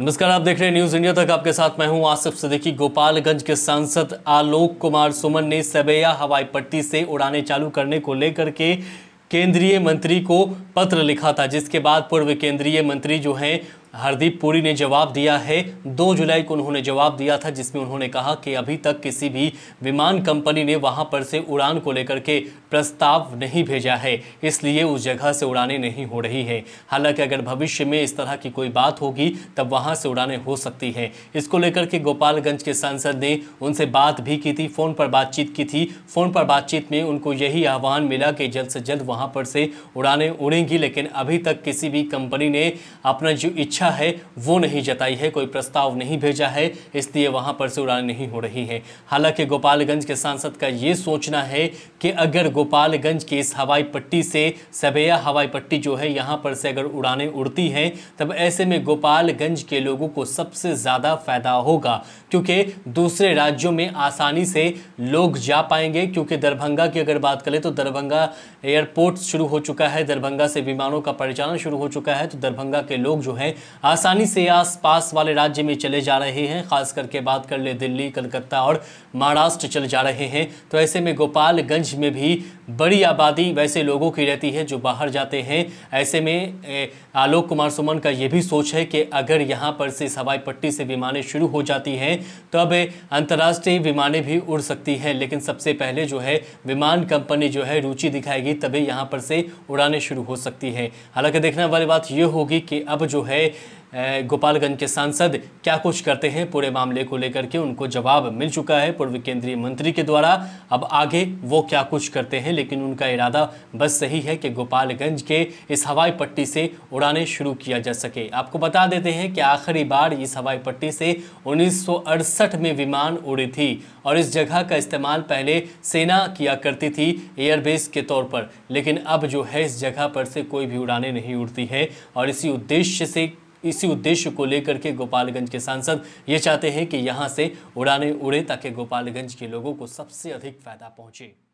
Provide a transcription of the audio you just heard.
नमस्कार आप देख रहे हैं न्यूज इंडिया तक आपके साथ मैं हूं आसिफ सिद्दीकी गोपालगंज के सांसद आलोक कुमार सुमन ने सबैया हवाई पट्टी से उड़ाने चालू करने को लेकर के केंद्रीय मंत्री को पत्र लिखा था जिसके बाद पूर्व केंद्रीय मंत्री जो हैं हरदीप पुरी ने जवाब दिया है 2 जुलाई को उन्होंने जवाब दिया था जिसमें उन्होंने कहा कि अभी तक किसी भी विमान कंपनी ने वहां पर से उड़ान को लेकर के प्रस्ताव नहीं भेजा है इसलिए उस जगह से उड़ानें नहीं हो रही हैं हालांकि अगर भविष्य में इस तरह की कोई बात होगी तब वहाँ से उड़ानें हो सकती हैं इसको लेकर के गोपालगंज के सांसद ने उनसे बात भी की थी फ़ोन पर बातचीत की थी फ़ोन पर बातचीत में उनको यही आह्वान मिला कि जल्द से जल्द वहाँ पर से उड़ानें उड़ेंगी लेकिन अभी तक किसी भी कंपनी ने अपना जो इच्छा इच्छा है वो नहीं जताई है कोई प्रस्ताव नहीं भेजा है इसलिए वहां पर से उड़ान नहीं हो रही है हालांकि गोपालगंज के सांसद का ये सोचना है कि अगर गोपालगंज की इस हवाई पट्टी से सबैया हवाई पट्टी जो है यहाँ पर से अगर उड़ानें उड़ती हैं तब ऐसे में गोपालगंज के लोगों को सबसे ज़्यादा फायदा होगा क्योंकि दूसरे राज्यों में आसानी से लोग जा पाएंगे क्योंकि दरभंगा की अगर बात करें तो दरभंगा एयरपोर्ट शुरू हो चुका है दरभंगा से विमानों का परिचालन शुरू हो चुका है तो दरभंगा के लोग जो हैं आसानी से आस पास वाले राज्य में चले जा रहे हैं खास करके बात कर ले दिल्ली कलकत्ता और महाराष्ट्र चले जा रहे हैं तो ऐसे में गोपालगंज में भी बड़ी आबादी वैसे लोगों की रहती है जो बाहर जाते हैं ऐसे में आलोक कुमार सुमन का ये भी सोच है कि अगर यहाँ पर से हवाई पट्टी से विमानें शुरू हो जाती हैं तो अब अंतर्राष्ट्रीय विमानें भी उड़ सकती हैं लेकिन सबसे पहले जो है विमान कंपनी जो है रुचि दिखाएगी तभी यहाँ पर से उड़ाने शुरू हो सकती हैं हालांकि देखने वाली बात यह होगी कि अब जो है गोपालगंज के सांसद क्या कुछ करते हैं पूरे मामले को लेकर के उनको जवाब मिल चुका है पूर्व केंद्रीय मंत्री के द्वारा अब आगे वो क्या कुछ करते हैं लेकिन उनका इरादा बस सही है कि गोपालगंज के इस हवाई पट्टी से उड़ाने शुरू किया जा सके आपको बता देते हैं कि आखिरी बार इस हवाई पट्टी से उन्नीस में विमान उड़ी थी और इस जगह का इस्तेमाल पहले सेना किया करती थी एयरबेस के तौर पर लेकिन अब जो है इस जगह पर से कोई भी उड़ाने नहीं उड़ती है और इसी उद्देश्य से इसी उद्देश्य को लेकर के गोपालगंज के सांसद ये चाहते हैं कि यहाँ से उड़ाने उड़े ताकि गोपालगंज के लोगों को सबसे अधिक फायदा पहुँचे